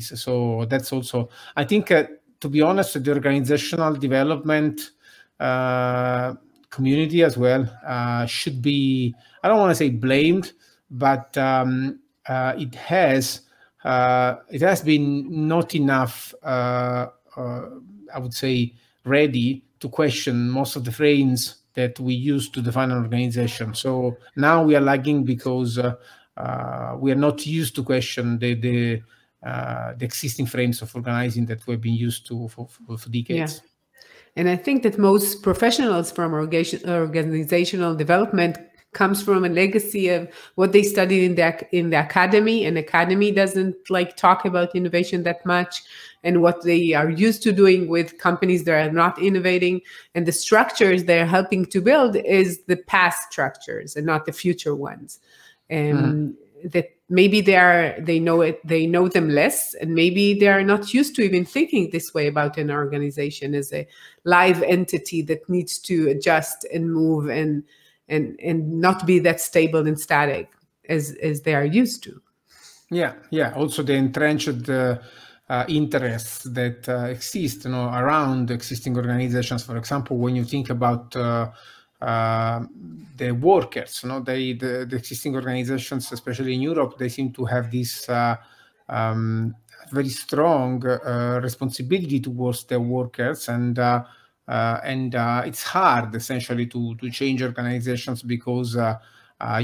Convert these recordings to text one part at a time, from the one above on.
So that's also, I think, uh, to be honest, the organizational development uh, community as well uh, should be, I don't want to say blamed, but um, uh, it has uh, it has been not enough, uh, I would say, ready to question most of the frames that we use to define an organization. So now we are lagging because we are not used to question the, the uh, the existing frames of organizing that we've been used to for, for, for decades. Yeah. And I think that most professionals from organizational development comes from a legacy of what they studied in the in the academy, and academy doesn't like talk about innovation that much, and what they are used to doing with companies that are not innovating, and the structures they're helping to build is the past structures and not the future ones. and mm -hmm. That maybe they are they know it they know them less and maybe they are not used to even thinking this way about an organization as a live entity that needs to adjust and move and and and not be that stable and static as as they are used to yeah yeah also the entrenched uh, uh, interests that uh, exist you know around existing organizations for example when you think about uh, um, the workers. You know, they the, the, existing organizations, especially in Europe, they seem to have this uh, um, very strong uh, responsibility towards their workers and. Uh, and it's hard essentially to, to change organizations because uh,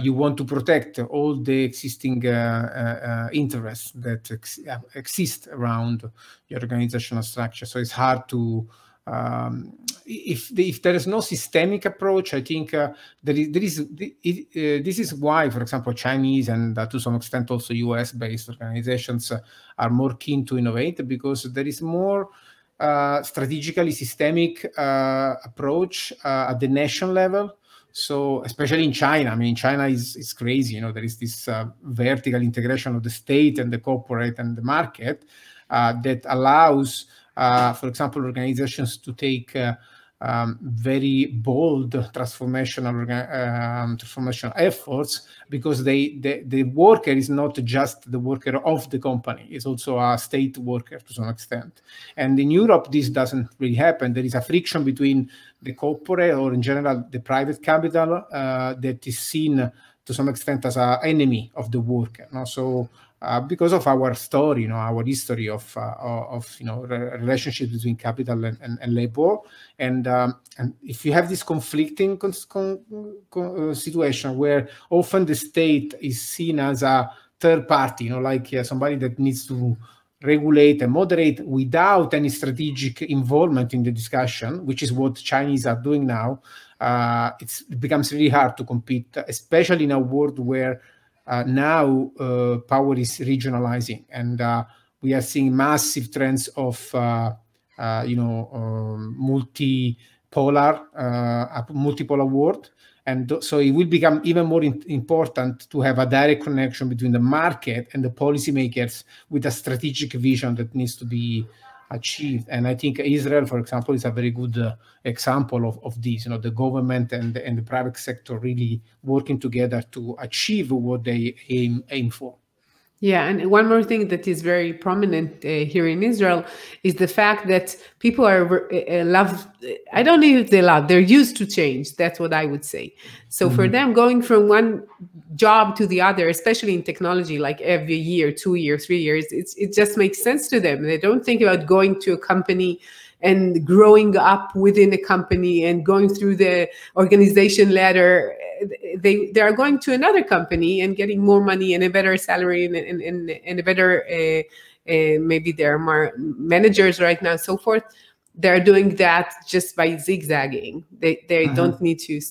you want to protect all the existing uh, uh, interests that ex exist around your organizational structure. So it's hard to um, if if there is no systemic approach, I think uh, there is there is it, uh, this is why, for example, Chinese and uh, to some extent also U.S. based organizations uh, are more keen to innovate because there is more. Uh, strategically systemic uh, approach at the national level so especially in china i mean china is, is crazy you know there is this uh, vertical integration of the state and the corporate and the market uh, that allows uh, for example organizations to take um, very bold transformational um, transformational efforts because they, the worker is not just the worker of the company; it's also a state worker to some extent. And in Europe, this doesn't really happen. There is a friction between the corporate or, in general, the private capital uh, that is seen to some extent as an enemy of the worker. No? So uh, because of our story, you know, our history of uh, of you know re relationship between capital and, and, and labor, and um, and if you have this conflicting con con uh, situation where often the state is seen as a third party, you know, like uh, somebody that needs to regulate and moderate without any strategic involvement in the discussion, which is what Chinese are doing now, uh, it becomes really hard to compete, especially in a world where uh, now uh, power is regionalizing, and uh, we are seeing massive trends of you know um, multipolar multipolar world. And so it will become even more important to have a direct connection between the market and the policymakers with a strategic vision that needs to be achieved. And I think Israel, for example, is a very good uh, example of, of this. You know, the government and, and the private sector really working together to achieve what they aim, aim for. Yeah, and one more thing that is very prominent uh, here in Israel is the fact that people are uh, uh love. I don't know if they love; they're used to change. That's what I would say. So mm -hmm. for mm-hmm. them, going from one job to the other, especially in technology, like every year, two years, three years, it's, it just makes sense to them. They don't think about going to a company and growing up within a company and going through the organization ladder they they are going to another company and getting more money and a better salary and and, and, and a better uh, uh, maybe there are more managers right now and so forth they're doing that just by zigzagging they they mm-hmm. don't need to